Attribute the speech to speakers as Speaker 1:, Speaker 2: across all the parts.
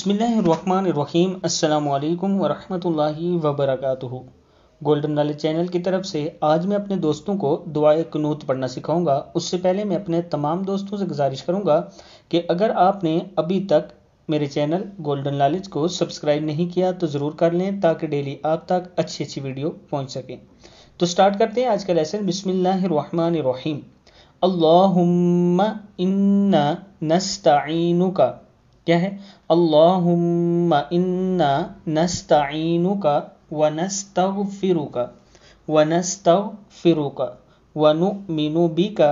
Speaker 1: बसमीम् अल्लाम वरहमतुल्लाहि वबरक golden knowledge channel की तरफ से आज मैं अपने दोस्तों को दुआ कनूत पढ़ना सिखाऊंगा उससे पहले मैं अपने तमाम दोस्तों से गुजारिश करूंगा कि अगर आपने अभी तक मेरे चैनल गोल्डन नॉलेज को सब्सक्राइब नहीं किया तो ज़रूर कर लें ताकि डेली आप तक अच्छी अच्छी वीडियो पहुँच सकें तो स्टार्ट करते हैं आज का लेसन बिसमीम इन्ना नस्ता का क्या है अल्ला इन्ना नस्तईनुका व नस्तगफिरुका व नस्तगफिरुका व नुमिनु बिका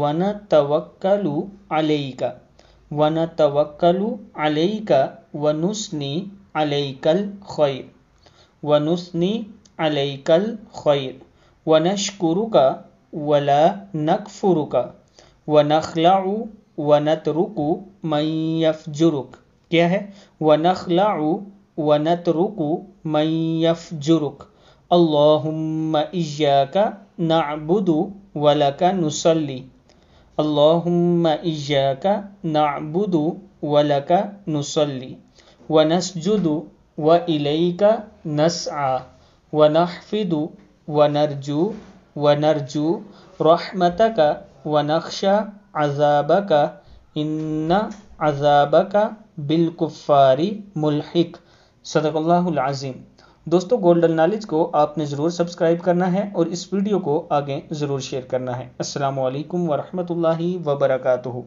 Speaker 1: व नतवक्कलु अलैका व नतवक्कलु अलैका व नुस्नी अलैकल खैर व नुस्नी अलैकल खैर व नशकुरुका वला नकफुरुका व नखलाउ वनत रुकू मैयफ जुरुक क्या है वनखलाऊ वनत रुकू मैयफ जुरुक اللهم إياك نعبد ولك نصلي اللهم إياك نعبد ولك نصلي ونسجد وإليك نسعى ونحفد ونرجو ونرجو رحمتك ونخشى का इन्ना का बिलकुफ़ारी मुलहिक सदकल्लाज़ीम दोस्तों गोल्डन नॉलेज को आपने ज़रूर सब्सक्राइब करना है और इस वीडियो को आगे ज़रूर शेयर करना है असलकम वरहमल वबरकू